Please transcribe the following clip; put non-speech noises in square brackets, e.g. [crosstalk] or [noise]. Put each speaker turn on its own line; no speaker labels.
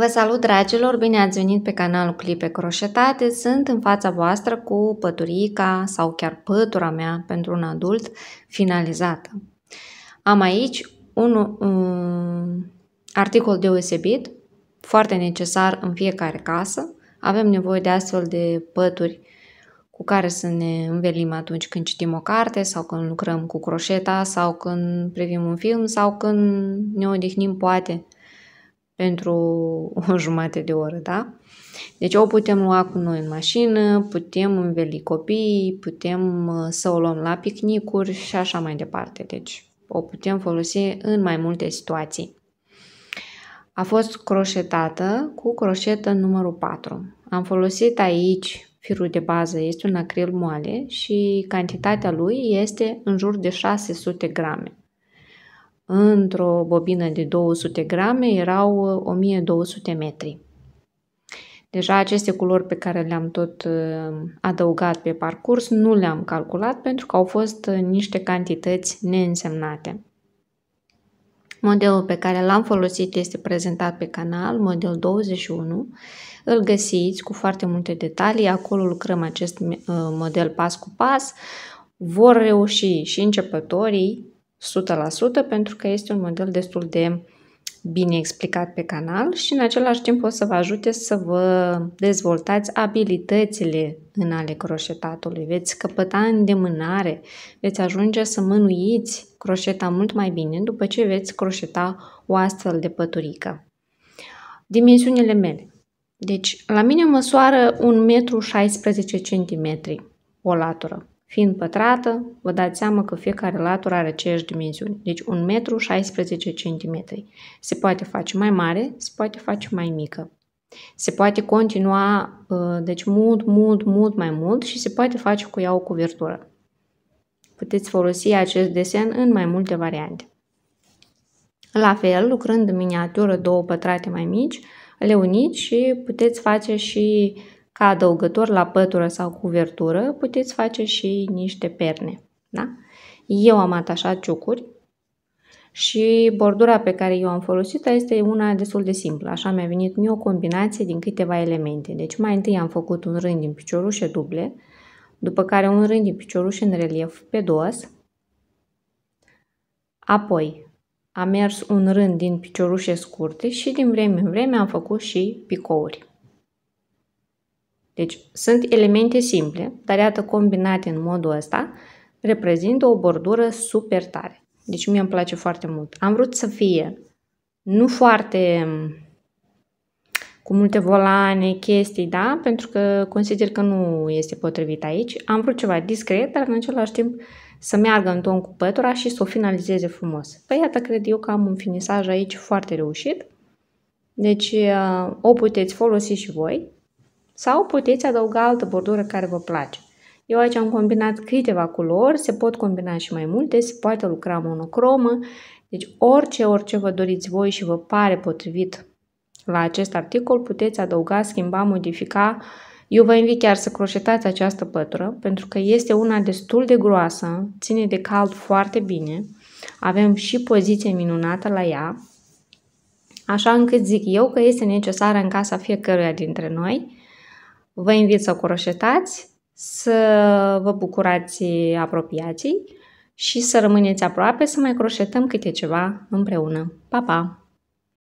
Vă salut dragilor, bine ați venit pe canalul Clipe Croșetate. Sunt în fața voastră cu păturica sau chiar pătura mea pentru un adult finalizată. Am aici un um, articol deosebit, foarte necesar în fiecare casă. Avem nevoie de astfel de pături cu care să ne învelim atunci când citim o carte sau când lucrăm cu croșeta sau când privim un film sau când ne odihnim poate pentru o [laughs] jumătate de oră, da? Deci o putem lua cu noi în mașină, putem înveli copiii, putem uh, să o luăm la picnicuri și așa mai departe. Deci o putem folosi în mai multe situații. A fost croșetată cu croșetă numărul 4. Am folosit aici firul de bază, este un acril moale și cantitatea lui este în jur de 600 grame într-o bobină de 200 grame erau 1200 uh, metri. Deja aceste culori pe care le-am tot uh, adăugat pe parcurs nu le-am calculat pentru că au fost uh, niște cantități neînsemnate. Modelul pe care l-am folosit este prezentat pe canal, model 21. Îl găsiți cu foarte multe detalii, acolo lucrăm acest model pas cu pas. Vor reuși și începătorii 100% pentru că este un model destul de bine explicat pe canal și în același timp o să vă ajute să vă dezvoltați abilitățile în ale croșetatului. Veți căpăta îndemânare, veți ajunge să mânuiți croșeta mult mai bine după ce veți croșeta o astfel de păturică. Dimensiunile mele. Deci, la mine măsoară 1,16 m o latură. Fiind pătrată, vă dați seama că fiecare latură are aceeași dimensiune, deci 1,16 metru Se poate face mai mare, se poate face mai mică. Se poate continua, ă, deci mult, mult, mult mai mult și se poate face cu ea o cuvertură. Puteți folosi acest desen în mai multe variante. La fel, lucrând în miniatură două pătrate mai mici, le uniți și puteți face și ca adăugător la pătură sau cuvertură puteți face și niște perne. Da? Eu am atașat ciucuri și bordura pe care eu am folosit-o este una destul de simplă. Așa mi-a venit mie o combinație din câteva elemente. Deci mai întâi am făcut un rând din piciorușe duble, după care un rând din piciorușe în relief pe dos, apoi am mers un rând din piciorușe scurte și din vreme în vreme am făcut și picouri. Deci sunt elemente simple, dar iată combinate în modul ăsta, reprezintă o bordură super tare. Deci mie îmi place foarte mult. Am vrut să fie nu foarte mm, cu multe volane, chestii, da? Pentru că consider că nu este potrivit aici. Am vrut ceva discret, dar în același timp să meargă în ton cu pătura și să o finalizeze frumos. Păi iată, cred eu că am un finisaj aici foarte reușit. Deci uh, o puteți folosi și voi sau puteți adăuga altă bordură care vă place. Eu aici am combinat câteva culori, se pot combina și mai multe, se poate lucra monocromă, deci orice, orice vă doriți voi și vă pare potrivit la acest articol, puteți adăuga, schimba, modifica. Eu vă invit chiar să croșetați această pătură, pentru că este una destul de groasă, ține de cald foarte bine, avem și poziție minunată la ea, așa încât zic eu că este necesară în casa fiecăruia dintre noi, Vă invit să o croșetați, să vă bucurați apropiații și să rămâneți aproape să mai croșetăm câte ceva împreună. Pa, pa!